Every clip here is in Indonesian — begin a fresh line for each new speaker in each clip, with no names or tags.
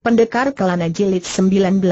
Pendekar Kelana Jilid 19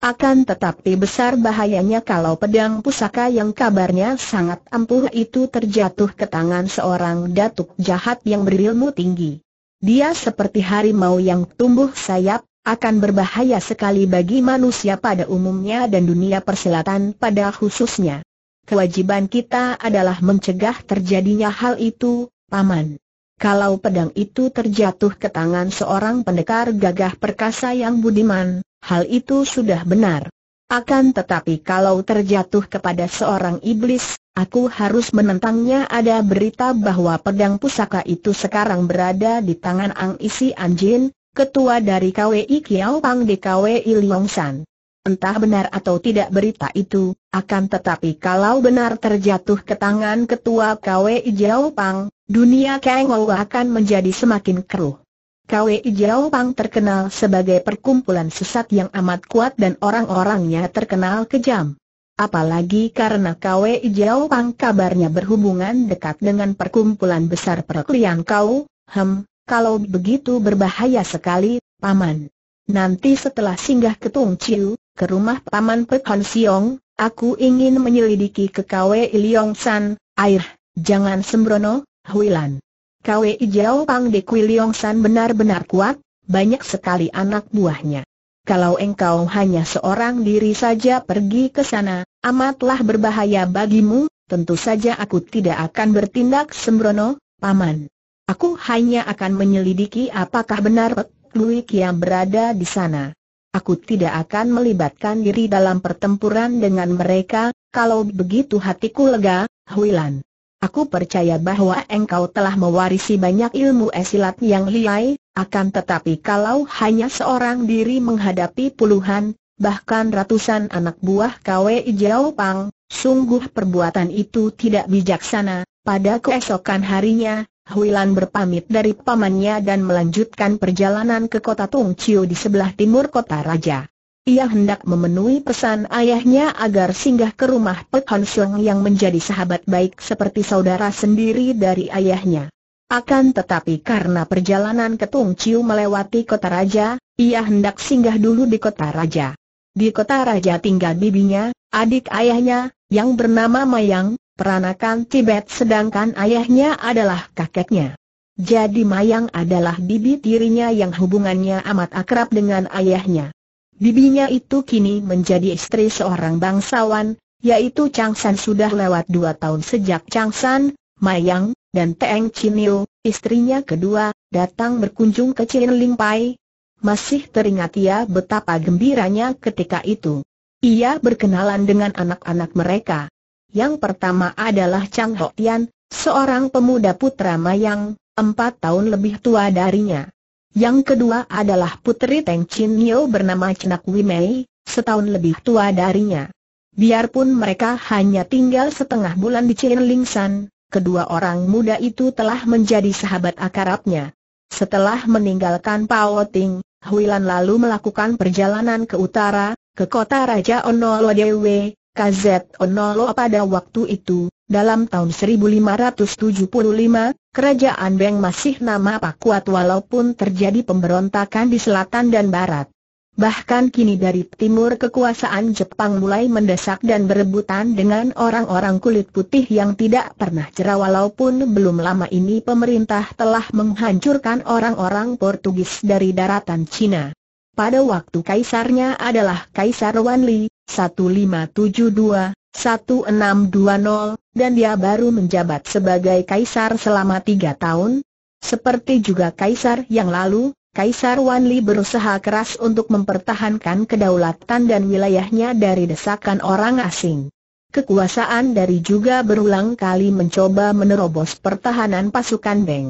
Akan tetapi besar bahayanya kalau pedang pusaka yang kabarnya sangat ampuh itu terjatuh ke tangan seorang datuk jahat yang berilmu tinggi. Dia seperti harimau yang tumbuh sayap, akan berbahaya sekali bagi manusia pada umumnya dan dunia persilatan pada khususnya. Kewajiban kita adalah mencegah terjadinya hal itu, Paman. Kalau pedang itu terjatuh ke tangan seorang pendekar gagah perkasa yang budiman, hal itu sudah benar. Akan tetapi kalau terjatuh kepada seorang iblis, aku harus menentangnya ada berita bahwa pedang pusaka itu sekarang berada di tangan Ang Isi Anjin, ketua dari KWI Kiao Pang di KWI Liong San. Entah benar atau tidak berita itu, akan tetapi kalau benar terjatuh ke tangan ketua KWI Jiao Pang, dunia Kang akan menjadi semakin keruh. KWI Jiao Pang terkenal sebagai perkumpulan sesat yang amat kuat dan orang-orangnya terkenal kejam. Apalagi karena KWI Jiao Pang kabarnya berhubungan dekat dengan perkumpulan besar perkelian kau, hem, kalau begitu berbahaya sekali, Paman. Nanti setelah singgah ke Tung Chiu, ke rumah Paman Pek Hon Siong, aku ingin menyelidiki ke KW Liong San, air, jangan sembrono, Huilan. KW Jiao Pang de Liong San benar-benar kuat, banyak sekali anak buahnya. Kalau engkau hanya seorang diri saja pergi ke sana, amatlah berbahaya bagimu, tentu saja aku tidak akan bertindak sembrono, Paman. Aku hanya akan menyelidiki apakah benar Pek Lui Kiam berada di sana aku tidak akan melibatkan diri dalam pertempuran dengan mereka, kalau begitu hatiku lega, Huilan. Aku percaya bahwa engkau telah mewarisi banyak ilmu esilat yang liai, akan tetapi kalau hanya seorang diri menghadapi puluhan, bahkan ratusan anak buah KWI Jiao Pang, sungguh perbuatan itu tidak bijaksana, pada keesokan harinya, Huilan berpamit dari pamannya dan melanjutkan perjalanan ke kota Tung Chiu di sebelah timur kota raja. Ia hendak memenuhi pesan ayahnya agar singgah ke rumah Pek Hon Siong yang menjadi sahabat baik seperti saudara sendiri dari ayahnya. Akan tetapi karena perjalanan ke Tung Chiu melewati kota raja, ia hendak singgah dulu di kota raja. Di kota raja tinggal bibinya, adik ayahnya, yang bernama Mayang, peranakan Tibet sedangkan ayahnya adalah kakeknya. Jadi Mayang adalah bibi tirinya yang hubungannya amat akrab dengan ayahnya. Bibinya itu kini menjadi istri seorang bangsawan, yaitu Chang San sudah lewat dua tahun sejak Chang San, Mayang, dan Teng Chinil, istrinya kedua, datang berkunjung ke Chinling Pai. Masih teringat ia betapa gembiranya ketika itu. Ia berkenalan dengan anak-anak mereka. Yang pertama adalah Chang Ho Tian, seorang pemuda putra Mayang, empat tahun lebih tua darinya. Yang kedua adalah putri Teng Chin Nio bernama Chenak Wimei, setahun lebih tua darinya. Biarpun mereka hanya tinggal setengah bulan di Chin San, kedua orang muda itu telah menjadi sahabat akarabnya. Setelah meninggalkan Pao Ting, Huilan lalu melakukan perjalanan ke utara, ke kota Raja Onolo Dewe, KZ Onolo pada waktu itu, dalam tahun 1575, kerajaan Beng masih nama Pakuat walaupun terjadi pemberontakan di selatan dan barat. Bahkan kini dari timur kekuasaan Jepang mulai mendesak dan berebutan dengan orang-orang kulit putih yang tidak pernah cerah walaupun belum lama ini pemerintah telah menghancurkan orang-orang Portugis dari daratan Cina. Pada waktu kaisarnya adalah Kaisar Wanli, 1572-1620, dan dia baru menjabat sebagai kaisar selama tiga tahun. Seperti juga kaisar yang lalu, Kaisar Wanli berusaha keras untuk mempertahankan kedaulatan dan wilayahnya dari desakan orang asing. Kekuasaan dari juga berulang kali mencoba menerobos pertahanan pasukan Beng.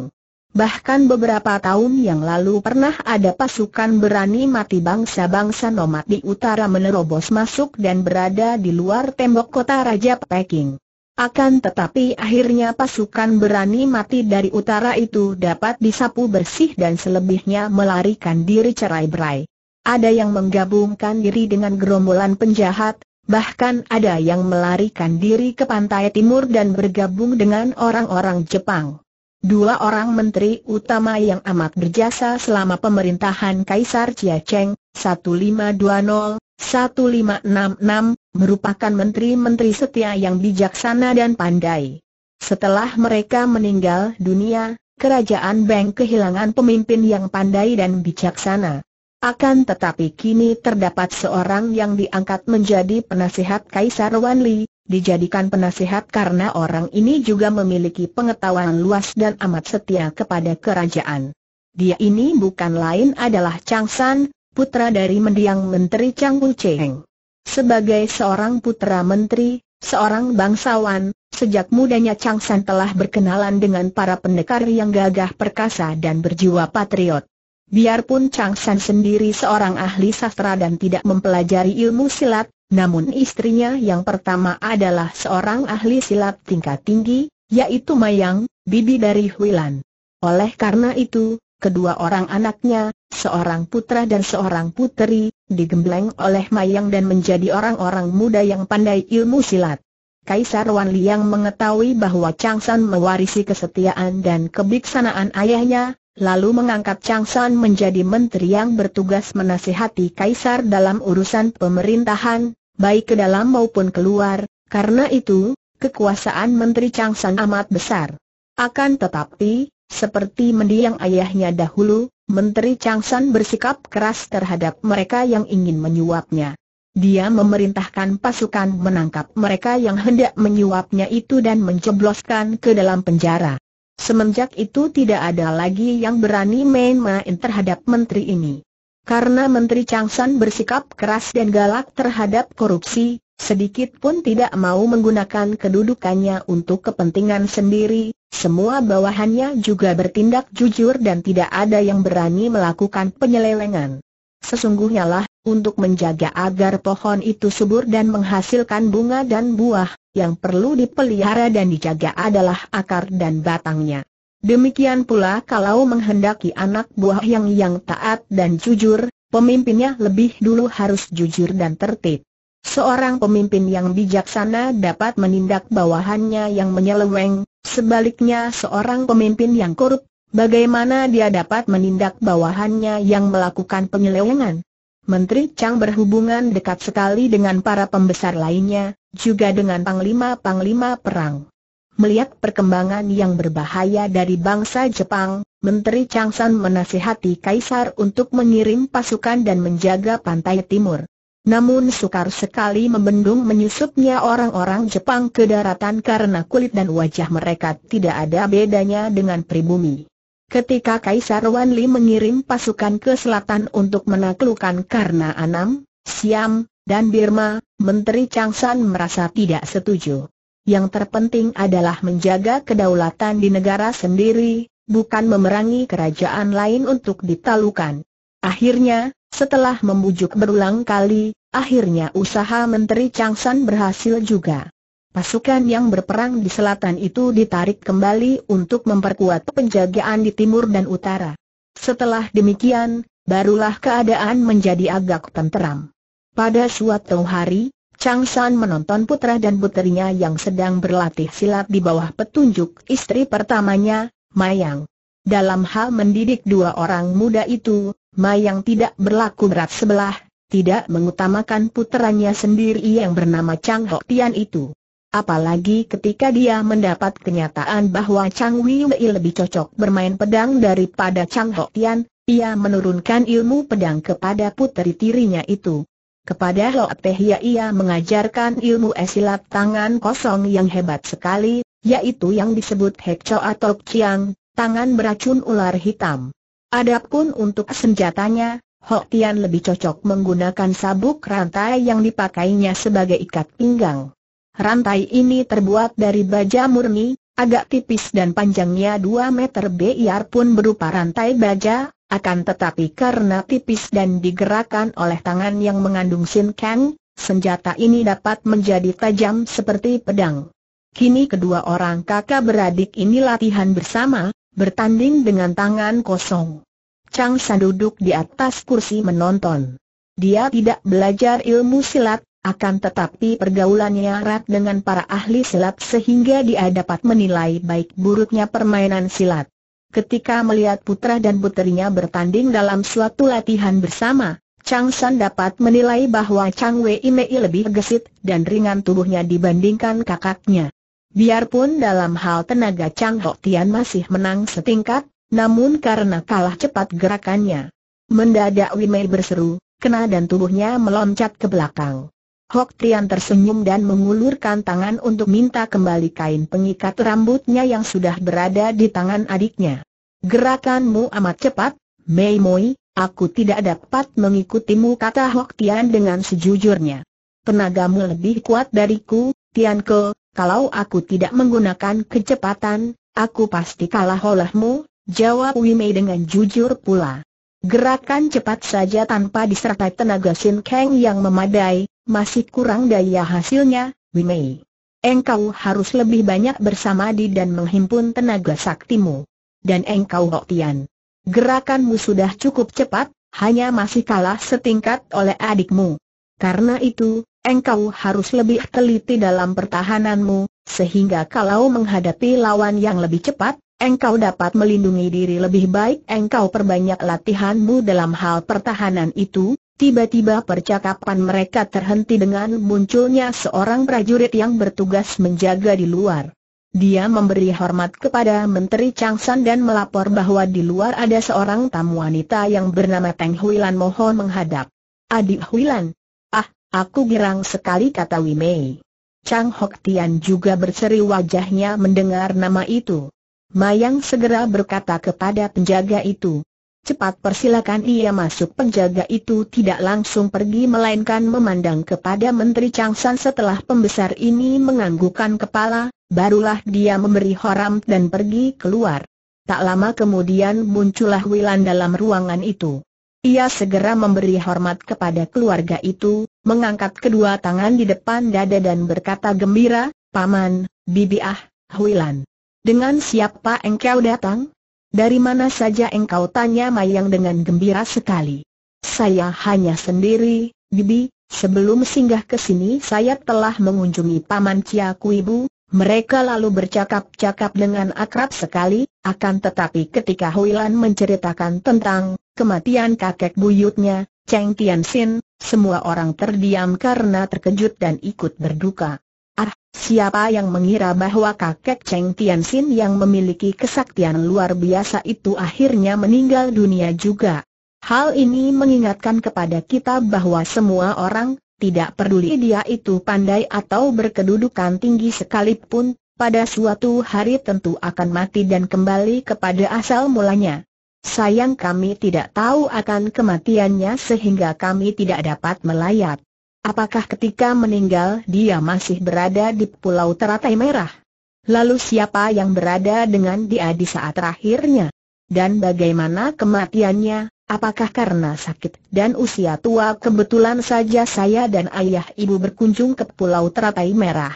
Bahkan beberapa tahun yang lalu pernah ada pasukan berani mati bangsa-bangsa nomad di utara menerobos masuk dan berada di luar tembok kota Raja Peking. Akan tetapi akhirnya pasukan berani mati dari utara itu dapat disapu bersih dan selebihnya melarikan diri cerai berai. Ada yang menggabungkan diri dengan gerombolan penjahat, bahkan ada yang melarikan diri ke pantai timur dan bergabung dengan orang-orang Jepang. Dua orang menteri utama yang amat berjasa selama pemerintahan Kaisar Chia Cheng, 1520, 1566, merupakan menteri-menteri setia yang bijaksana dan pandai. Setelah mereka meninggal dunia, kerajaan Beng kehilangan pemimpin yang pandai dan bijaksana. Akan tetapi kini terdapat seorang yang diangkat menjadi penasihat Kaisar Wanli, dijadikan penasehat karena orang ini juga memiliki pengetahuan luas dan amat setia kepada kerajaan. Dia ini bukan lain adalah Chang San, putra dari mendiang Menteri Chang Wu Cheng. Sebagai seorang putra menteri, seorang bangsawan, sejak mudanya Chang San telah berkenalan dengan para pendekar yang gagah perkasa dan berjiwa patriot. Biarpun Chang San sendiri seorang ahli sastra dan tidak mempelajari ilmu silat, namun istrinya yang pertama adalah seorang ahli silat tingkat tinggi, yaitu Mayang, bibi dari Huilan. Oleh karena itu, kedua orang anaknya, seorang putra dan seorang putri, digembleng oleh Mayang dan menjadi orang-orang muda yang pandai ilmu silat. Kaisar Wan Liang mengetahui bahwa Chang San mewarisi kesetiaan dan kebiksanaan ayahnya, lalu mengangkat Chang San menjadi menteri yang bertugas menasihati kaisar dalam urusan pemerintahan, baik ke dalam maupun keluar, karena itu, kekuasaan menteri Chang San amat besar. Akan tetapi, seperti mendiang ayahnya dahulu, menteri Chang San bersikap keras terhadap mereka yang ingin menyuapnya. Dia memerintahkan pasukan menangkap mereka yang hendak menyuapnya itu dan menjebloskan ke dalam penjara. Semenjak itu tidak ada lagi yang berani main-main terhadap menteri ini. Karena Menteri Changsan bersikap keras dan galak terhadap korupsi, sedikit pun tidak mau menggunakan kedudukannya untuk kepentingan sendiri, semua bawahannya juga bertindak jujur dan tidak ada yang berani melakukan penyelewengan. Sesungguhnya lah, untuk menjaga agar pohon itu subur dan menghasilkan bunga dan buah, yang perlu dipelihara dan dijaga adalah akar dan batangnya. Demikian pula kalau menghendaki anak buah yang yang taat dan jujur, pemimpinnya lebih dulu harus jujur dan tertib. Seorang pemimpin yang bijaksana dapat menindak bawahannya yang menyeleweng, sebaliknya seorang pemimpin yang korup, bagaimana dia dapat menindak bawahannya yang melakukan penyelewengan? Menteri Chang berhubungan dekat sekali dengan para pembesar lainnya, juga dengan panglima-panglima perang. Melihat perkembangan yang berbahaya dari bangsa Jepang, Menteri Chang San menasihati Kaisar untuk mengirim pasukan dan menjaga pantai timur. Namun sukar sekali membendung menyusupnya orang-orang Jepang ke daratan karena kulit dan wajah mereka tidak ada bedanya dengan pribumi. Ketika Kaisar Wanli mengirim pasukan ke selatan untuk menaklukkan karena Anam, Siam, dan Birma, Menteri Changsan merasa tidak setuju. Yang terpenting adalah menjaga kedaulatan di negara sendiri, bukan memerangi kerajaan lain untuk ditalukan. Akhirnya, setelah membujuk berulang kali, akhirnya usaha Menteri Changsan berhasil juga. Pasukan yang berperang di selatan itu ditarik kembali untuk memperkuat penjagaan di timur dan utara. Setelah demikian, barulah keadaan menjadi agak tenteram. Pada suatu hari, Chang San menonton putra dan putrinya yang sedang berlatih silat di bawah petunjuk istri pertamanya, Mayang. Dalam hal mendidik dua orang muda itu, Mayang tidak berlaku berat sebelah, tidak mengutamakan putranya sendiri yang bernama Chang Ho Tian itu. Apalagi ketika dia mendapat kenyataan bahwa Chang Wei lebih cocok bermain pedang daripada Chang Ho Tian, ia menurunkan ilmu pedang kepada putri tirinya itu. Kepada Ho Tehya ia mengajarkan ilmu esilat tangan kosong yang hebat sekali, yaitu yang disebut Hekco atau Chiang, tangan beracun ular hitam. Adapun untuk senjatanya, Ho Tian lebih cocok menggunakan sabuk rantai yang dipakainya sebagai ikat pinggang. Rantai ini terbuat dari baja murni, agak tipis dan panjangnya 2 meter biarpun berupa rantai baja, akan tetapi karena tipis dan digerakkan oleh tangan yang mengandung sinkang, senjata ini dapat menjadi tajam seperti pedang. Kini kedua orang kakak beradik ini latihan bersama, bertanding dengan tangan kosong. Chang San duduk di atas kursi menonton. Dia tidak belajar ilmu silat, akan tetapi pergaulannya erat dengan para ahli silat sehingga dia dapat menilai baik buruknya permainan silat. Ketika melihat putra dan putrinya bertanding dalam suatu latihan bersama, Chang San dapat menilai bahwa Chang Wei Mei lebih gesit dan ringan tubuhnya dibandingkan kakaknya. Biarpun dalam hal tenaga Chang Ho Tian masih menang setingkat, namun karena kalah cepat gerakannya. Mendadak Wei Mei berseru, kena dan tubuhnya meloncat ke belakang. Hok Tian tersenyum dan mengulurkan tangan untuk minta kembali kain pengikat rambutnya yang sudah berada di tangan adiknya. Gerakanmu amat cepat, Mei Moi, aku tidak dapat mengikutimu kata Hok Tian dengan sejujurnya. Tenagamu lebih kuat dariku, Tian Ke, kalau aku tidak menggunakan kecepatan, aku pasti kalah olehmu, jawab Wimei dengan jujur pula. Gerakan cepat saja tanpa disertai tenaga Sin Kang yang memadai, masih kurang daya hasilnya, Wimei. Engkau harus lebih banyak bersamadi dan menghimpun tenaga saktimu. Dan engkau Tian. Gerakanmu sudah cukup cepat, hanya masih kalah setingkat oleh adikmu. Karena itu, engkau harus lebih teliti dalam pertahananmu, sehingga kalau menghadapi lawan yang lebih cepat, engkau dapat melindungi diri lebih baik engkau perbanyak latihanmu dalam hal pertahanan itu, tiba-tiba percakapan mereka terhenti dengan munculnya seorang prajurit yang bertugas menjaga di luar. Dia memberi hormat kepada Menteri Chang San dan melapor bahwa di luar ada seorang tamu wanita yang bernama Teng Huilan mohon menghadap. Adik Huilan. Ah, aku girang sekali kata Wimei. Chang Hok Tian juga berseri wajahnya mendengar nama itu. Mayang segera berkata kepada penjaga itu. Cepat persilakan ia masuk penjaga itu tidak langsung pergi melainkan memandang kepada Menteri Changsan setelah pembesar ini menganggukkan kepala, barulah dia memberi horam dan pergi keluar. Tak lama kemudian muncullah Wilan dalam ruangan itu. Ia segera memberi hormat kepada keluarga itu, mengangkat kedua tangan di depan dada dan berkata gembira, Paman, Bibi Ah, Wilan. Dengan siapa engkau datang? Dari mana saja engkau tanya Mayang dengan gembira sekali. Saya hanya sendiri, Bibi, sebelum singgah ke sini saya telah mengunjungi Paman Cia Ibu, mereka lalu bercakap-cakap dengan akrab sekali, akan tetapi ketika Huilan menceritakan tentang kematian kakek buyutnya, Cheng Tian Tianxin, semua orang terdiam karena terkejut dan ikut berduka. Ah, siapa yang mengira bahwa kakek Cheng Tianxin yang memiliki kesaktian luar biasa itu akhirnya meninggal dunia juga. Hal ini mengingatkan kepada kita bahwa semua orang, tidak peduli dia itu pandai atau berkedudukan tinggi sekalipun, pada suatu hari tentu akan mati dan kembali kepada asal mulanya. Sayang kami tidak tahu akan kematiannya sehingga kami tidak dapat melayat. Apakah ketika meninggal dia masih berada di Pulau Teratai Merah? Lalu siapa yang berada dengan dia di saat terakhirnya? Dan bagaimana kematiannya? Apakah karena sakit dan usia tua kebetulan saja saya dan ayah ibu berkunjung ke Pulau Teratai Merah?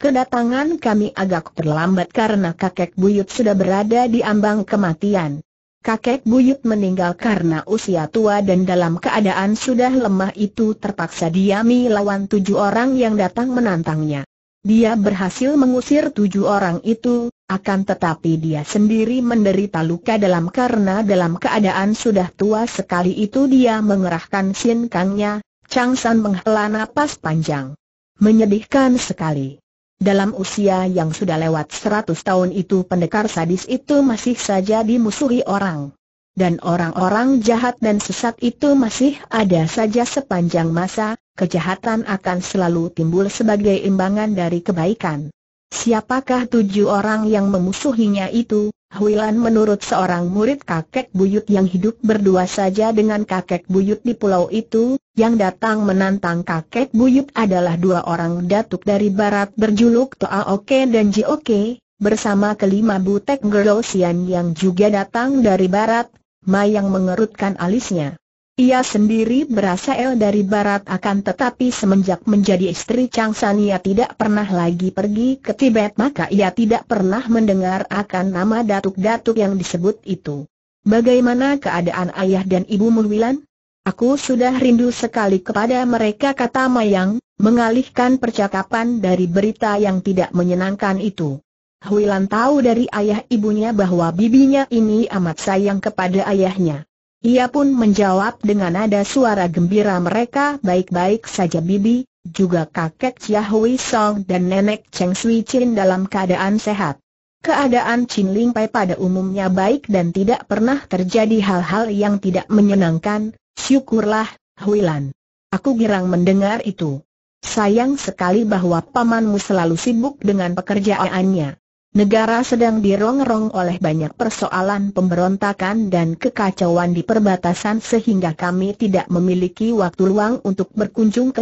Kedatangan kami agak terlambat karena kakek buyut sudah berada di ambang kematian. Kakek buyut meninggal karena usia tua dan dalam keadaan sudah lemah itu terpaksa diami lawan tujuh orang yang datang menantangnya. Dia berhasil mengusir tujuh orang itu, akan tetapi dia sendiri menderita luka dalam karena dalam keadaan sudah tua sekali itu dia mengerahkan sin Chang San menghela napas panjang. Menyedihkan sekali. Dalam usia yang sudah lewat seratus tahun itu pendekar sadis itu masih saja dimusuhi orang. Dan orang-orang jahat dan sesat itu masih ada saja sepanjang masa, kejahatan akan selalu timbul sebagai imbangan dari kebaikan. Siapakah tujuh orang yang memusuhinya itu? Huilan menurut seorang murid kakek buyut yang hidup berdua saja dengan kakek buyut di pulau itu, yang datang menantang kakek buyut adalah dua orang datuk dari barat berjuluk Toa Oke dan Ji Oke, bersama kelima butek Gerosian yang juga datang dari barat, Mayang mengerutkan alisnya. Ia sendiri berasal dari barat akan tetapi semenjak menjadi istri Chang San ia tidak pernah lagi pergi ke Tibet maka ia tidak pernah mendengar akan nama datuk-datuk yang disebut itu. Bagaimana keadaan ayah dan ibu Mulwilan? Aku sudah rindu sekali kepada mereka kata Mayang, mengalihkan percakapan dari berita yang tidak menyenangkan itu. Huilan tahu dari ayah ibunya bahwa bibinya ini amat sayang kepada ayahnya. Ia pun menjawab dengan nada suara gembira mereka baik-baik saja bibi, juga kakek Chia Hui Song dan nenek Cheng Sui Chin dalam keadaan sehat. Keadaan Chin Ling Pai pada umumnya baik dan tidak pernah terjadi hal-hal yang tidak menyenangkan, syukurlah, Hui Lan. Aku girang mendengar itu. Sayang sekali bahwa pamanmu selalu sibuk dengan pekerjaannya. Negara sedang dirongrong oleh banyak persoalan pemberontakan dan kekacauan di perbatasan sehingga kami tidak memiliki waktu luang untuk berkunjung ke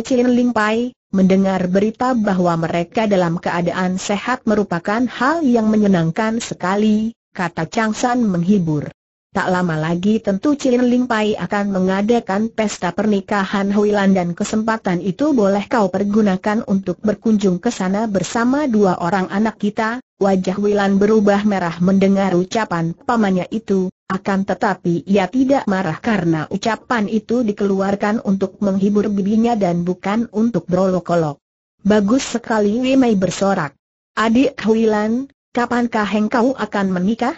Pai. Mendengar berita bahwa mereka dalam keadaan sehat merupakan hal yang menyenangkan sekali, kata Chang San menghibur. Tak lama lagi tentu Chin Ling Pai akan mengadakan pesta pernikahan Huilan dan kesempatan itu boleh kau pergunakan untuk berkunjung ke sana bersama dua orang anak kita. Wajah Huilan berubah merah mendengar ucapan pamannya itu, akan tetapi ia tidak marah karena ucapan itu dikeluarkan untuk menghibur bibinya dan bukan untuk berolok-olok. Bagus sekali Mei bersorak. Adik Huilan, kapankah engkau akan menikah?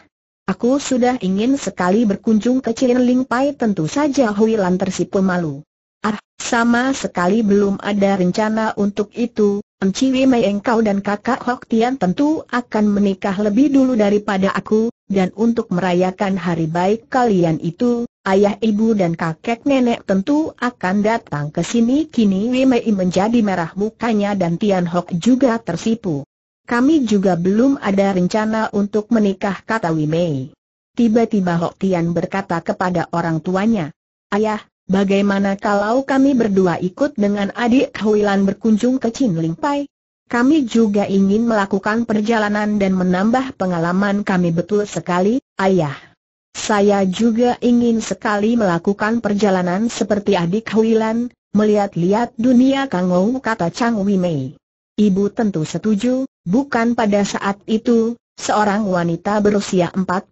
Aku sudah ingin sekali berkunjung ke Ling Pai tentu saja Hui Lan tersipu malu. Ah, sama sekali belum ada rencana untuk itu, Enciwi Mei engkau dan kakak Hok Tian tentu akan menikah lebih dulu daripada aku, dan untuk merayakan hari baik kalian itu, ayah ibu dan kakek nenek tentu akan datang ke sini kini Wei Mei menjadi merah mukanya dan Tian Hok juga tersipu. Kami juga belum ada rencana untuk menikah kata Wimei. Tiba-tiba Hok Tian berkata kepada orang tuanya, Ayah, bagaimana kalau kami berdua ikut dengan adik Huilan berkunjung ke Chin Ling Pai? Kami juga ingin melakukan perjalanan dan menambah pengalaman kami betul sekali, Ayah. Saya juga ingin sekali melakukan perjalanan seperti adik Huilan, melihat-lihat dunia Kangou kata Chang Wimei. Ibu tentu setuju, Bukan pada saat itu, seorang wanita berusia 45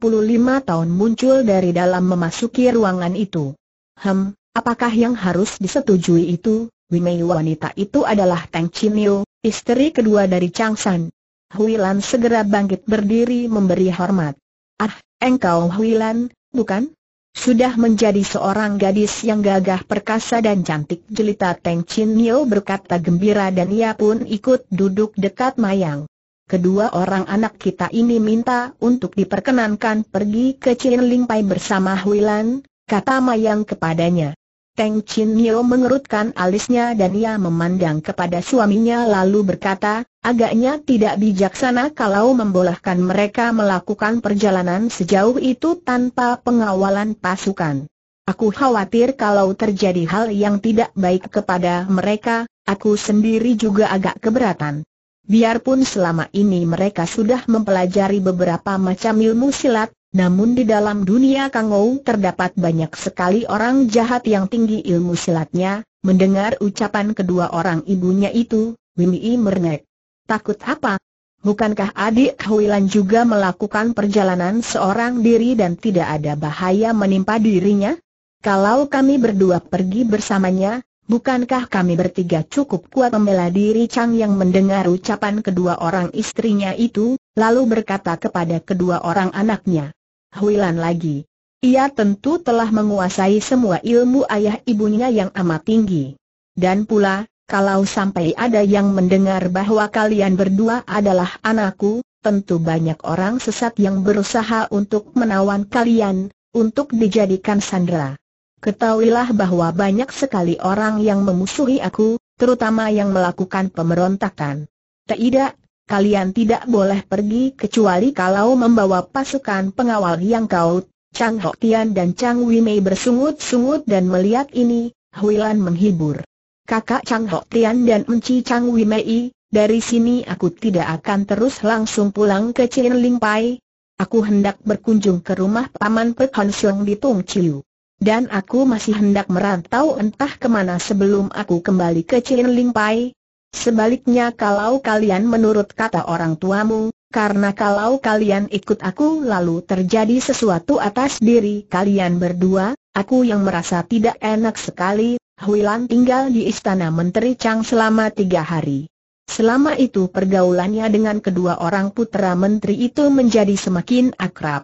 tahun muncul dari dalam memasuki ruangan itu. Hem, apakah yang harus disetujui itu? Wimei wanita itu adalah Tang Chinyo, istri kedua dari Chang San. Huilan segera bangkit berdiri memberi hormat. Ah, engkau Huilan, bukan? Sudah menjadi seorang gadis yang gagah perkasa dan cantik jelita Teng Chin Nio berkata gembira dan ia pun ikut duduk dekat Mayang. Kedua orang anak kita ini minta untuk diperkenankan pergi ke Chin Ling Pai bersama Huilan, kata Mayang kepadanya. Teng Chin Nio mengerutkan alisnya dan ia memandang kepada suaminya lalu berkata, Agaknya tidak bijaksana kalau membolehkan mereka melakukan perjalanan sejauh itu tanpa pengawalan pasukan. Aku khawatir kalau terjadi hal yang tidak baik kepada mereka, aku sendiri juga agak keberatan. Biarpun selama ini mereka sudah mempelajari beberapa macam ilmu silat, namun di dalam dunia Kangou terdapat banyak sekali orang jahat yang tinggi ilmu silatnya, mendengar ucapan kedua orang ibunya itu, Wimii merengek. Takut apa? Bukankah adik Huilan juga melakukan perjalanan seorang diri dan tidak ada bahaya menimpa dirinya? Kalau kami berdua pergi bersamanya, bukankah kami bertiga cukup kuat membela diri Chang yang mendengar ucapan kedua orang istrinya itu, lalu berkata kepada kedua orang anaknya. Huilan lagi. Ia tentu telah menguasai semua ilmu ayah ibunya yang amat tinggi. Dan pula, kalau sampai ada yang mendengar bahwa kalian berdua adalah anakku, tentu banyak orang sesat yang berusaha untuk menawan kalian, untuk dijadikan sandera. Ketahuilah bahwa banyak sekali orang yang memusuhi aku, terutama yang melakukan pemberontakan. Tidak, kalian tidak boleh pergi kecuali kalau membawa pasukan pengawal yang kau, Chang Hok Tian dan Chang Wei Mei bersungut-sungut dan melihat ini, Huilan menghibur kakak Chang Ho Tian dan Enci Chang Wimei, dari sini aku tidak akan terus langsung pulang ke Chin Ling Pai. Aku hendak berkunjung ke rumah Paman Pek Han Xiong di Tung Chiu. Dan aku masih hendak merantau entah kemana sebelum aku kembali ke Chin Ling Pai. Sebaliknya kalau kalian menurut kata orang tuamu, karena kalau kalian ikut aku lalu terjadi sesuatu atas diri kalian berdua, aku yang merasa tidak enak sekali, Huilan tinggal di istana Menteri Chang selama tiga hari. Selama itu pergaulannya dengan kedua orang putra menteri itu menjadi semakin akrab.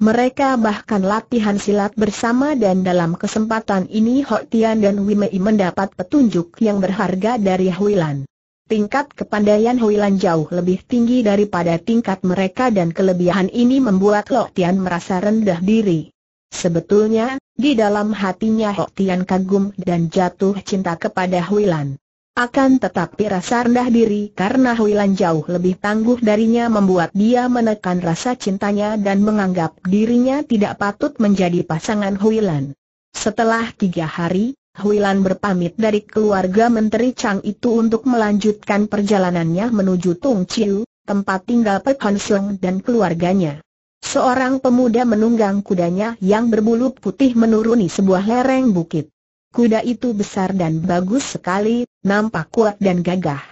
Mereka bahkan latihan silat bersama dan dalam kesempatan ini Ho Tian dan Wimei mendapat petunjuk yang berharga dari Huilan. Tingkat kepandaian Huilan jauh lebih tinggi daripada tingkat mereka dan kelebihan ini membuat Lo Tian merasa rendah diri. Sebetulnya, di dalam hatinya Hok Tian kagum dan jatuh cinta kepada Huilan. Akan tetapi rasa rendah diri karena Huilan jauh lebih tangguh darinya membuat dia menekan rasa cintanya dan menganggap dirinya tidak patut menjadi pasangan Huilan. Setelah tiga hari, Huilan berpamit dari keluarga Menteri Chang itu untuk melanjutkan perjalanannya menuju Tung Chiu, tempat tinggal Pek Hon dan keluarganya. Seorang pemuda menunggang kudanya yang berbulu putih menuruni sebuah lereng bukit. Kuda itu besar dan bagus sekali, nampak kuat dan gagah.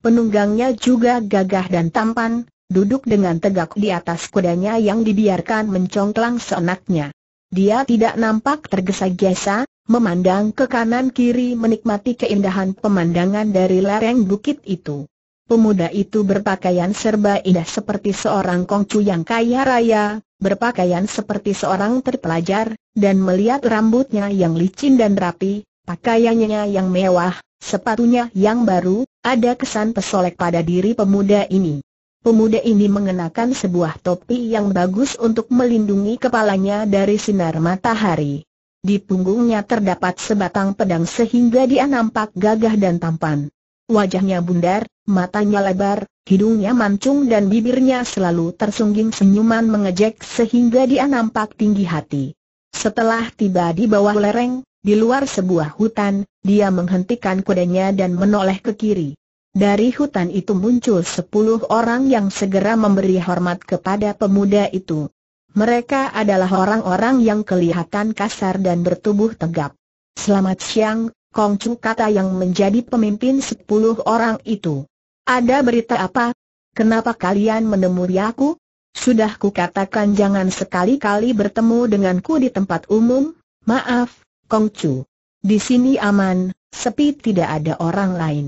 Penunggangnya juga gagah dan tampan, duduk dengan tegak di atas kudanya yang dibiarkan mencongklang seenaknya. Dia tidak nampak tergesa-gesa, memandang ke kanan kiri menikmati keindahan pemandangan dari lereng bukit itu. Pemuda itu berpakaian serba indah seperti seorang kongcu yang kaya raya, berpakaian seperti seorang terpelajar, dan melihat rambutnya yang licin dan rapi, pakaiannya yang mewah, sepatunya yang baru, ada kesan pesolek pada diri pemuda ini. Pemuda ini mengenakan sebuah topi yang bagus untuk melindungi kepalanya dari sinar matahari. Di punggungnya terdapat sebatang pedang sehingga dia nampak gagah dan tampan. Wajahnya bundar, matanya lebar, hidungnya mancung dan bibirnya selalu tersungging senyuman mengejek sehingga dia nampak tinggi hati. Setelah tiba di bawah lereng, di luar sebuah hutan, dia menghentikan kudanya dan menoleh ke kiri. Dari hutan itu muncul sepuluh orang yang segera memberi hormat kepada pemuda itu. Mereka adalah orang-orang yang kelihatan kasar dan bertubuh tegap. Selamat siang, Kong kata yang menjadi pemimpin sepuluh orang itu. Ada berita apa? Kenapa kalian menemui aku? Sudah kukatakan jangan sekali-kali bertemu denganku di tempat umum. Maaf, Kongcu. Di sini aman, sepi tidak ada orang lain.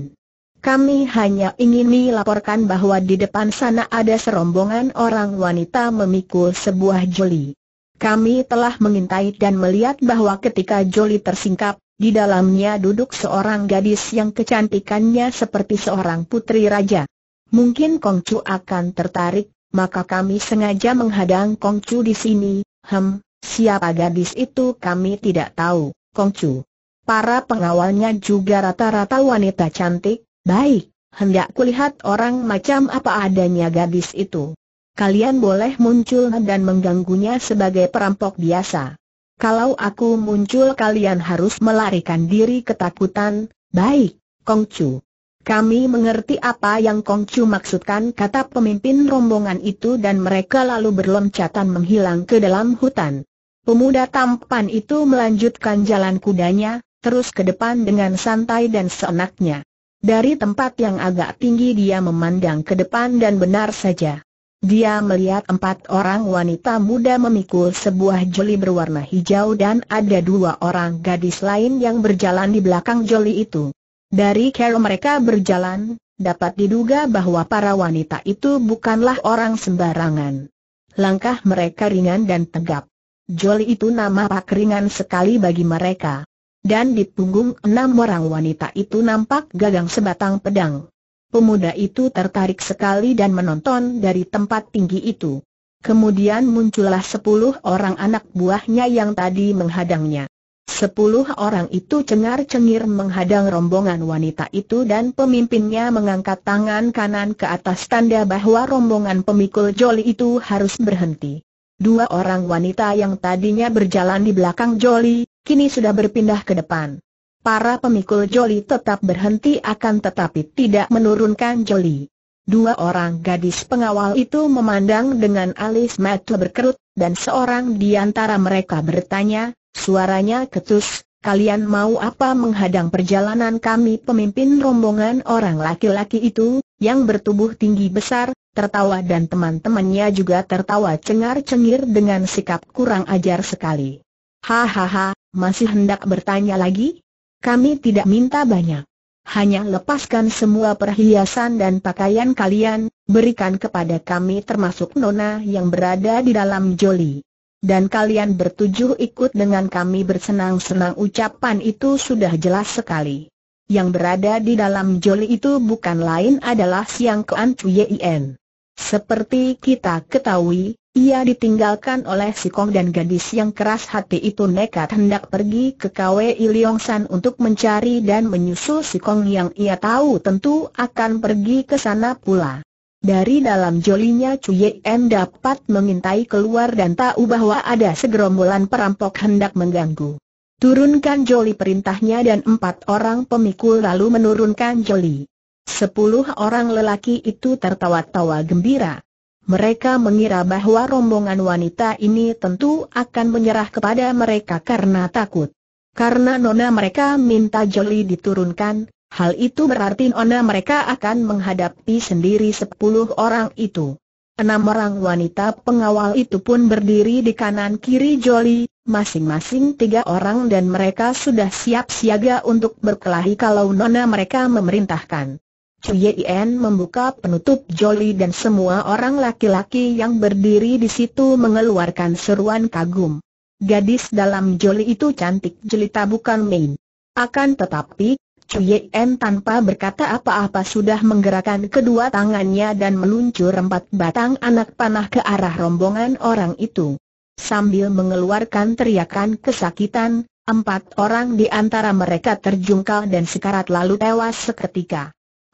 Kami hanya ingin melaporkan bahwa di depan sana ada serombongan orang wanita memikul sebuah joli. Kami telah mengintai dan melihat bahwa ketika joli tersingkap, di dalamnya duduk seorang gadis yang kecantikannya seperti seorang putri raja. Mungkin Kongcu akan tertarik, maka kami sengaja menghadang Kongcu di sini. Hem, siapa gadis itu kami tidak tahu, Kongcu. Para pengawalnya juga rata-rata wanita cantik, baik, hendak kulihat orang macam apa adanya gadis itu. Kalian boleh muncul dan mengganggunya sebagai perampok biasa. Kalau aku muncul kalian harus melarikan diri ketakutan, baik, Kongcu. Kami mengerti apa yang Kongcu maksudkan kata pemimpin rombongan itu dan mereka lalu berloncatan menghilang ke dalam hutan. Pemuda tampan itu melanjutkan jalan kudanya, terus ke depan dengan santai dan seenaknya. Dari tempat yang agak tinggi dia memandang ke depan dan benar saja. Dia melihat empat orang wanita muda memikul sebuah joli berwarna hijau dan ada dua orang gadis lain yang berjalan di belakang joli itu. Dari cara mereka berjalan, dapat diduga bahwa para wanita itu bukanlah orang sembarangan. Langkah mereka ringan dan tegap. Joli itu nama pak ringan sekali bagi mereka. Dan di punggung enam orang wanita itu nampak gagang sebatang pedang. Pemuda itu tertarik sekali dan menonton dari tempat tinggi itu. Kemudian muncullah sepuluh orang anak buahnya yang tadi menghadangnya. Sepuluh orang itu cengar-cengir menghadang rombongan wanita itu dan pemimpinnya mengangkat tangan kanan ke atas tanda bahwa rombongan pemikul joli itu harus berhenti. Dua orang wanita yang tadinya berjalan di belakang joli, kini sudah berpindah ke depan. Para pemikul Joli tetap berhenti akan tetapi tidak menurunkan Joli. Dua orang gadis pengawal itu memandang dengan alis mata berkerut, dan seorang di antara mereka bertanya, suaranya ketus, kalian mau apa menghadang perjalanan kami pemimpin rombongan orang laki-laki itu, yang bertubuh tinggi besar, tertawa dan teman-temannya juga tertawa cengar-cengir dengan sikap kurang ajar sekali. Hahaha, masih hendak bertanya lagi? Kami tidak minta banyak. Hanya lepaskan semua perhiasan dan pakaian kalian, berikan kepada kami termasuk Nona yang berada di dalam joli. Dan kalian bertujuh ikut dengan kami bersenang-senang ucapan itu sudah jelas sekali. Yang berada di dalam joli itu bukan lain adalah Siang Kuan Chuyen. Seperti kita ketahui, ia ditinggalkan oleh si Kong dan gadis yang keras hati itu nekat hendak pergi ke KWI Liongsan untuk mencari dan menyusul si Kong yang ia tahu tentu akan pergi ke sana pula. Dari dalam jolinya Cuye N dapat mengintai keluar dan tahu bahwa ada segerombolan perampok hendak mengganggu. Turunkan joli perintahnya dan empat orang pemikul lalu menurunkan joli. Sepuluh orang lelaki itu tertawa-tawa gembira. Mereka mengira bahwa rombongan wanita ini tentu akan menyerah kepada mereka karena takut. Karena nona mereka minta Jolly diturunkan, hal itu berarti nona mereka akan menghadapi sendiri sepuluh orang itu. Enam orang wanita pengawal itu pun berdiri di kanan kiri Jolly, masing-masing tiga orang dan mereka sudah siap siaga untuk berkelahi kalau nona mereka memerintahkan. Cuyien membuka penutup joli dan semua orang laki-laki yang berdiri di situ mengeluarkan seruan kagum. Gadis dalam joli itu cantik jelita bukan main. Akan tetapi, Cuyien tanpa berkata apa-apa sudah menggerakkan kedua tangannya dan meluncur empat batang anak panah ke arah rombongan orang itu. Sambil mengeluarkan teriakan kesakitan, empat orang di antara mereka terjungkal dan sekarat lalu tewas seketika.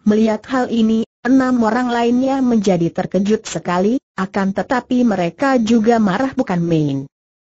Melihat hal ini, enam orang lainnya menjadi terkejut sekali, akan tetapi mereka juga marah bukan main.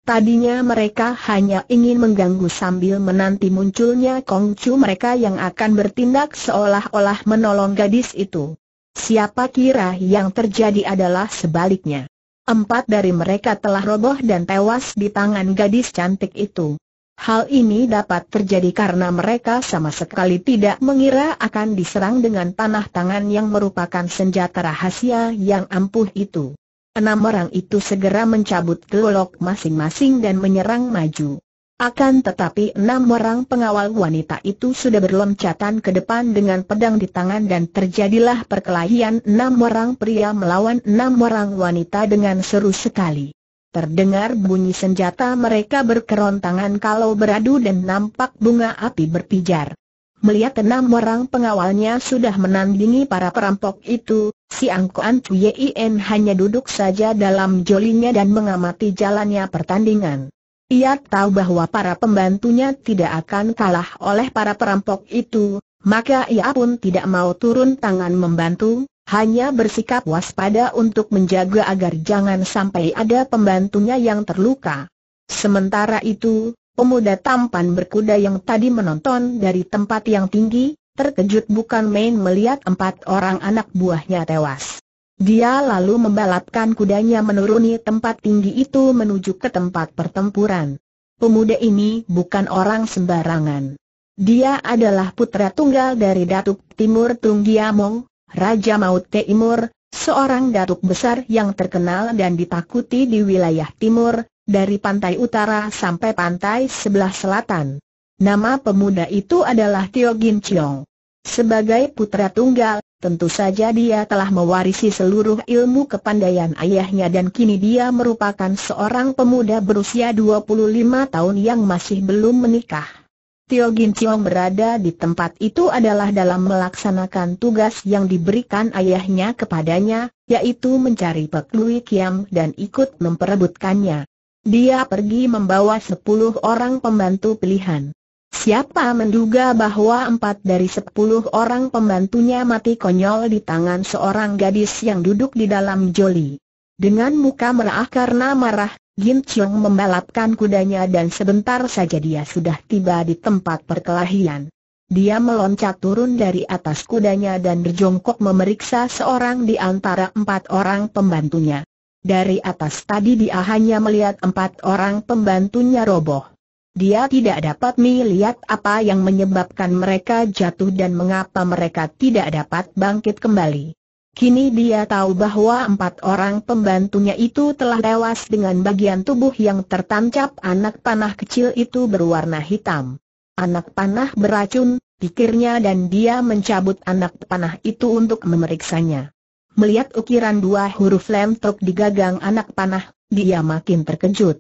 Tadinya mereka hanya ingin mengganggu sambil menanti munculnya Kongcu mereka yang akan bertindak seolah-olah menolong gadis itu. Siapa kira yang terjadi adalah sebaliknya. Empat dari mereka telah roboh dan tewas di tangan gadis cantik itu. Hal ini dapat terjadi karena mereka sama sekali tidak mengira akan diserang dengan panah tangan yang merupakan senjata rahasia yang ampuh itu. Enam orang itu segera mencabut golok masing-masing dan menyerang maju. Akan tetapi enam orang pengawal wanita itu sudah berloncatan ke depan dengan pedang di tangan dan terjadilah perkelahian enam orang pria melawan enam orang wanita dengan seru sekali. Terdengar bunyi senjata mereka berkerontangan kalau beradu dan nampak bunga api berpijar. Melihat enam orang pengawalnya sudah menandingi para perampok itu, si Angkoan Cuyen hanya duduk saja dalam jolinya dan mengamati jalannya pertandingan. Ia tahu bahwa para pembantunya tidak akan kalah oleh para perampok itu, maka ia pun tidak mau turun tangan membantu, hanya bersikap waspada untuk menjaga agar jangan sampai ada pembantunya yang terluka. Sementara itu, pemuda tampan berkuda yang tadi menonton dari tempat yang tinggi, terkejut bukan main melihat empat orang anak buahnya tewas. Dia lalu membalapkan kudanya menuruni tempat tinggi itu menuju ke tempat pertempuran. Pemuda ini bukan orang sembarangan. Dia adalah putra tunggal dari Datuk Timur Tunggiamong, Raja Maut Timur, seorang datuk besar yang terkenal dan ditakuti di wilayah timur, dari pantai utara sampai pantai sebelah selatan. Nama pemuda itu adalah Tio Gin Chiong. Sebagai putra tunggal, tentu saja dia telah mewarisi seluruh ilmu kepandaian ayahnya dan kini dia merupakan seorang pemuda berusia 25 tahun yang masih belum menikah. Tio Gin Chiong berada di tempat itu adalah dalam melaksanakan tugas yang diberikan ayahnya kepadanya, yaitu mencari Pek Lui Kiam dan ikut memperebutkannya. Dia pergi membawa sepuluh orang pembantu pilihan. Siapa menduga bahwa empat dari sepuluh orang pembantunya mati konyol di tangan seorang gadis yang duduk di dalam joli. Dengan muka merah karena marah, Jin Chong membalapkan kudanya dan sebentar saja dia sudah tiba di tempat perkelahian. Dia meloncat turun dari atas kudanya dan berjongkok memeriksa seorang di antara empat orang pembantunya. Dari atas tadi dia hanya melihat empat orang pembantunya roboh. Dia tidak dapat melihat apa yang menyebabkan mereka jatuh dan mengapa mereka tidak dapat bangkit kembali. Kini dia tahu bahwa empat orang pembantunya itu telah tewas dengan bagian tubuh yang tertancap anak panah kecil itu berwarna hitam. Anak panah beracun, pikirnya dan dia mencabut anak panah itu untuk memeriksanya. Melihat ukiran dua huruf lemtok di gagang anak panah, dia makin terkejut.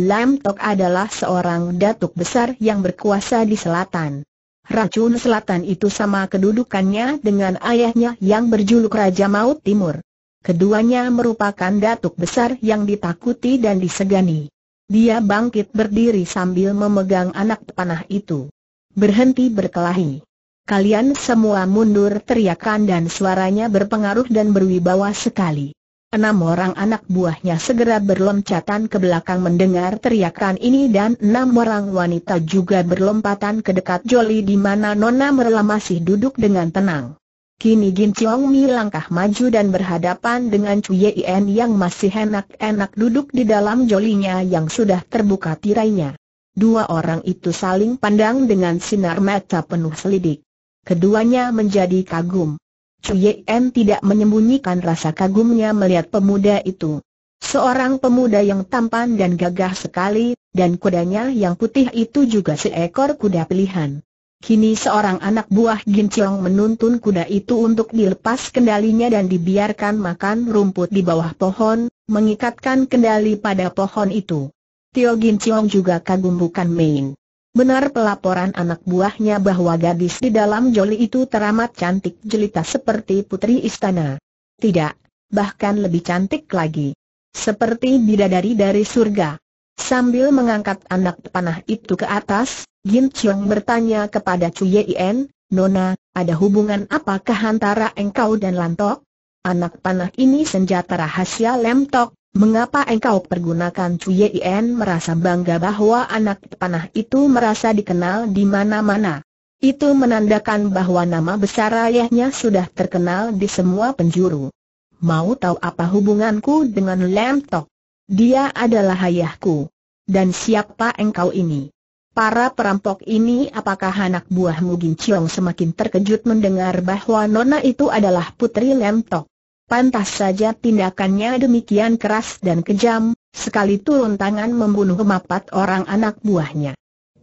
Lam Tok adalah seorang datuk besar yang berkuasa di selatan racun selatan itu sama kedudukannya dengan ayahnya yang berjuluk Raja Maut Timur. Keduanya merupakan datuk besar yang ditakuti dan disegani. Dia bangkit berdiri sambil memegang anak panah itu. Berhenti berkelahi. Kalian semua mundur teriakan dan suaranya berpengaruh dan berwibawa sekali. Enam orang anak buahnya segera berloncatan ke belakang mendengar teriakan ini dan enam orang wanita juga berlompatan ke dekat Joli di mana Nona Merla masih duduk dengan tenang. Kini Jin Chiong Mi langkah maju dan berhadapan dengan Cui Yen yang masih enak-enak duduk di dalam jolinya yang sudah terbuka tirainya. Dua orang itu saling pandang dengan sinar mata penuh selidik. Keduanya menjadi kagum. Cien tidak menyembunyikan rasa kagumnya melihat pemuda itu. Seorang pemuda yang tampan dan gagah sekali, dan kudanya yang putih itu juga seekor kuda pilihan. Kini seorang anak buah Ginciong menuntun kuda itu untuk dilepas kendalinya dan dibiarkan makan rumput di bawah pohon, mengikatkan kendali pada pohon itu. Tio Ginciong juga kagum bukan main. Benar pelaporan anak buahnya bahwa gadis di dalam joli itu teramat cantik jelita seperti putri istana. Tidak, bahkan lebih cantik lagi. Seperti bidadari dari surga. Sambil mengangkat anak panah itu ke atas, Jin Chiong bertanya kepada Chu Yien, Nona, ada hubungan apakah antara engkau dan Lantok? Anak panah ini senjata rahasia Lantok. Mengapa engkau pergunakan Yien merasa bangga bahwa anak panah itu merasa dikenal di mana-mana? Itu menandakan bahwa nama besar ayahnya sudah terkenal di semua penjuru. Mau tahu apa hubunganku dengan Lam Tok? Dia adalah ayahku. Dan siapa engkau ini? Para perampok ini apakah anak buahmu Gin Chiong semakin terkejut mendengar bahwa Nona itu adalah putri Lam Tok? Pantas saja tindakannya demikian keras dan kejam, sekali turun tangan membunuh empat orang anak buahnya.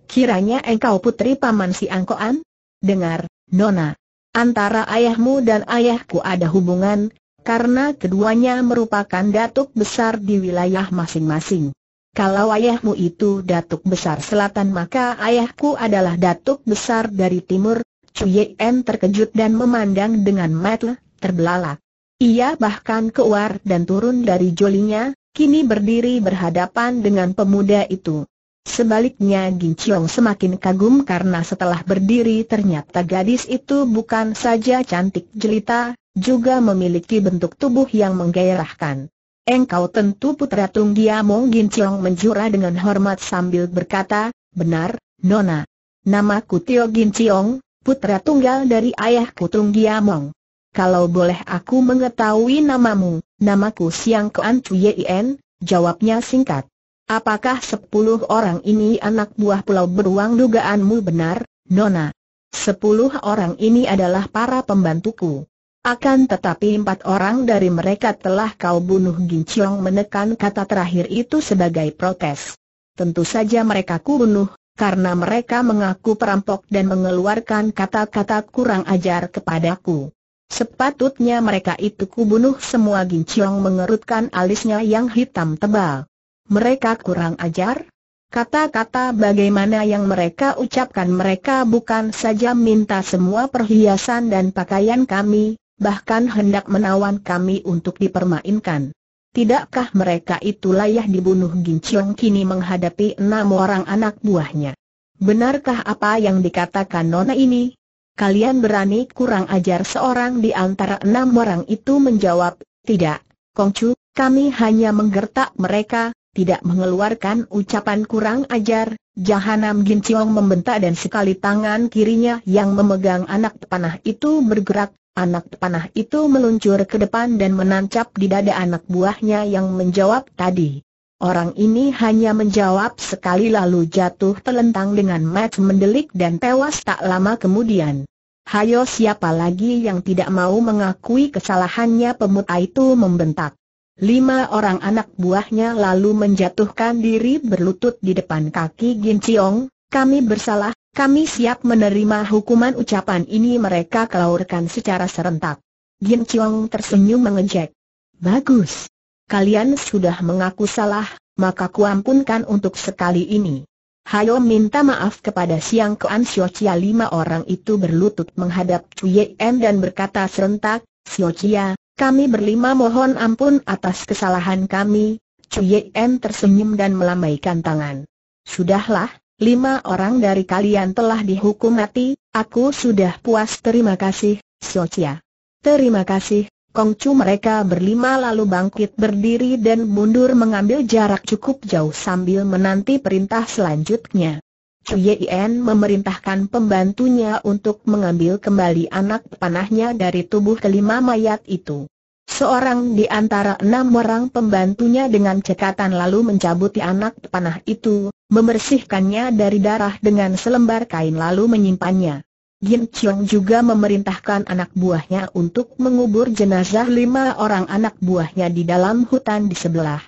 Kiranya engkau putri paman si Angkoan? Dengar, Nona. Antara ayahmu dan ayahku ada hubungan, karena keduanya merupakan datuk besar di wilayah masing-masing. Kalau ayahmu itu datuk besar selatan maka ayahku adalah datuk besar dari timur, Cuyen terkejut dan memandang dengan mata terbelalak. Ia bahkan keluar dan turun dari jolinya, kini berdiri berhadapan dengan pemuda itu. Sebaliknya Chiong semakin kagum karena setelah berdiri ternyata gadis itu bukan saja cantik jelita, juga memiliki bentuk tubuh yang menggairahkan. Engkau tentu putra Tung Giamong Chiong menjura dengan hormat sambil berkata, benar, Nona. Namaku Tio Chiong, putra tunggal dari ayahku Tung Giamong kalau boleh aku mengetahui namamu, namaku Siang Kuan Chuyen, jawabnya singkat. Apakah sepuluh orang ini anak buah pulau beruang dugaanmu benar, Nona? Sepuluh orang ini adalah para pembantuku. Akan tetapi empat orang dari mereka telah kau bunuh Ginciong menekan kata terakhir itu sebagai protes. Tentu saja mereka kubunuh karena mereka mengaku perampok dan mengeluarkan kata-kata kurang ajar kepadaku. Sepatutnya mereka itu kubunuh semua Ginciong mengerutkan alisnya yang hitam tebal. Mereka kurang ajar? Kata-kata bagaimana yang mereka ucapkan mereka bukan saja minta semua perhiasan dan pakaian kami, bahkan hendak menawan kami untuk dipermainkan. Tidakkah mereka itu layak dibunuh Ginciong kini menghadapi enam orang anak buahnya? Benarkah apa yang dikatakan Nona ini? kalian berani kurang ajar seorang di antara enam orang itu menjawab, tidak, Kongcu, kami hanya menggertak mereka, tidak mengeluarkan ucapan kurang ajar, Jahanam Ginciong membentak dan sekali tangan kirinya yang memegang anak panah itu bergerak, anak panah itu meluncur ke depan dan menancap di dada anak buahnya yang menjawab tadi. Orang ini hanya menjawab sekali lalu jatuh telentang dengan mat mendelik dan tewas tak lama kemudian. Hayo siapa lagi yang tidak mau mengakui kesalahannya pemuda itu membentak. Lima orang anak buahnya lalu menjatuhkan diri berlutut di depan kaki Gin Chiong, kami bersalah, kami siap menerima hukuman ucapan ini mereka kelaurkan secara serentak. Gin Chiong tersenyum mengejek. Bagus, kalian sudah mengaku salah, maka kuampunkan untuk sekali ini. Hayo minta maaf kepada Siang ke Sio Chia lima orang itu berlutut menghadap Cui En dan berkata serentak, Sio Chia, kami berlima mohon ampun atas kesalahan kami. Cui En tersenyum dan melambaikan tangan. Sudahlah, lima orang dari kalian telah dihukum mati, aku sudah puas terima kasih, Sio Chia. Terima kasih, Kongcu mereka berlima lalu bangkit berdiri dan mundur mengambil jarak cukup jauh sambil menanti perintah selanjutnya. Chuyen memerintahkan pembantunya untuk mengambil kembali anak panahnya dari tubuh kelima mayat itu. Seorang di antara enam orang pembantunya dengan cekatan lalu mencabuti anak panah itu, membersihkannya dari darah dengan selembar kain lalu menyimpannya. Yin Chong juga memerintahkan anak buahnya untuk mengubur jenazah lima orang anak buahnya di dalam hutan di sebelah.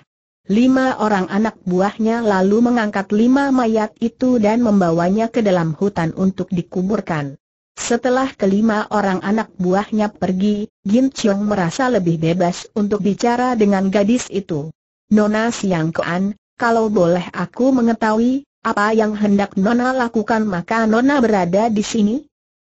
Lima orang anak buahnya lalu mengangkat lima mayat itu dan membawanya ke dalam hutan untuk dikuburkan. Setelah kelima orang anak buahnya pergi, Jin Chong merasa lebih bebas untuk bicara dengan gadis itu. Nona Siang Kean, kalau boleh aku mengetahui, apa yang hendak Nona lakukan maka Nona berada di sini?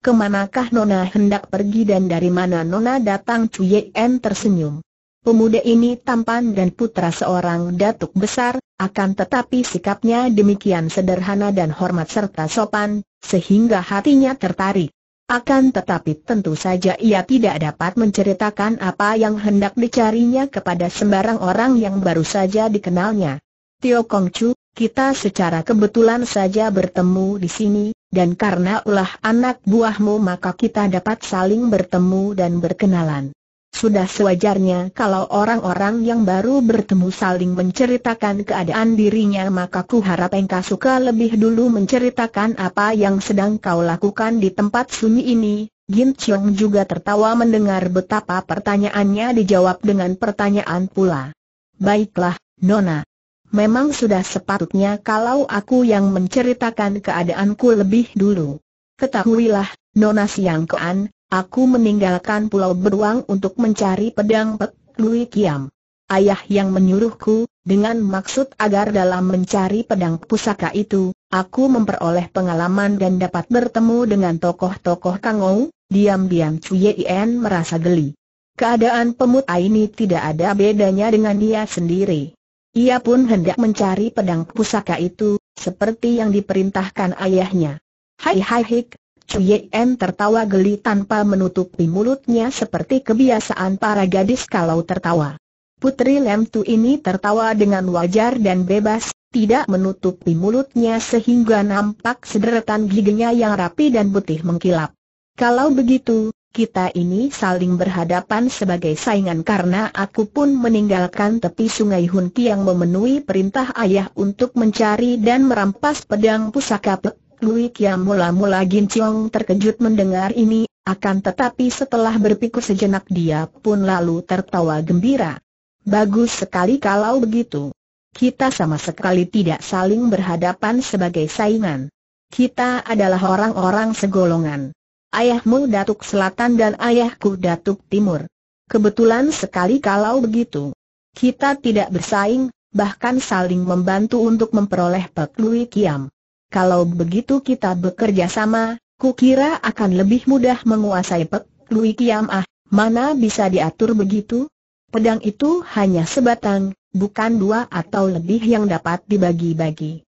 Kemanakah Nona hendak pergi dan dari mana Nona datang Cui En tersenyum. Pemuda ini tampan dan putra seorang datuk besar, akan tetapi sikapnya demikian sederhana dan hormat serta sopan, sehingga hatinya tertarik. Akan tetapi tentu saja ia tidak dapat menceritakan apa yang hendak dicarinya kepada sembarang orang yang baru saja dikenalnya. Tio Chu, kita secara kebetulan saja bertemu di sini, dan karena ulah anak buahmu maka kita dapat saling bertemu dan berkenalan. Sudah sewajarnya kalau orang-orang yang baru bertemu saling menceritakan keadaan dirinya maka ku harap engkau suka lebih dulu menceritakan apa yang sedang kau lakukan di tempat sunyi ini. Gin Chong juga tertawa mendengar betapa pertanyaannya dijawab dengan pertanyaan pula. Baiklah, Nona memang sudah sepatutnya kalau aku yang menceritakan keadaanku lebih dulu. Ketahuilah, Nona Siang Kean, aku meninggalkan Pulau Beruang untuk mencari pedang Pek Lui Kiam. Ayah yang menyuruhku, dengan maksud agar dalam mencari pedang pusaka itu, aku memperoleh pengalaman dan dapat bertemu dengan tokoh-tokoh Kangou, diam-diam Cui Yien merasa geli. Keadaan pemuda ini tidak ada bedanya dengan dia sendiri. Ia pun hendak mencari pedang pusaka itu, seperti yang diperintahkan ayahnya. Hai hai hik, Chu Yen tertawa geli tanpa menutupi mulutnya seperti kebiasaan para gadis kalau tertawa. Putri Lem Tu ini tertawa dengan wajar dan bebas, tidak menutupi mulutnya sehingga nampak sederetan giginya yang rapi dan putih mengkilap. Kalau begitu, kita ini saling berhadapan sebagai saingan karena aku pun meninggalkan tepi sungai Hun yang memenuhi perintah ayah untuk mencari dan merampas pedang pusaka Pek Lui Kiam mula-mula Gin Chiong terkejut mendengar ini, akan tetapi setelah berpikir sejenak dia pun lalu tertawa gembira. Bagus sekali kalau begitu. Kita sama sekali tidak saling berhadapan sebagai saingan. Kita adalah orang-orang segolongan ayahmu Datuk Selatan dan ayahku Datuk Timur. Kebetulan sekali kalau begitu. Kita tidak bersaing, bahkan saling membantu untuk memperoleh Lui Kiam. Kalau begitu kita bekerja sama, kukira akan lebih mudah menguasai Lui Kiam ah, mana bisa diatur begitu? Pedang itu hanya sebatang, bukan dua atau lebih yang dapat dibagi-bagi.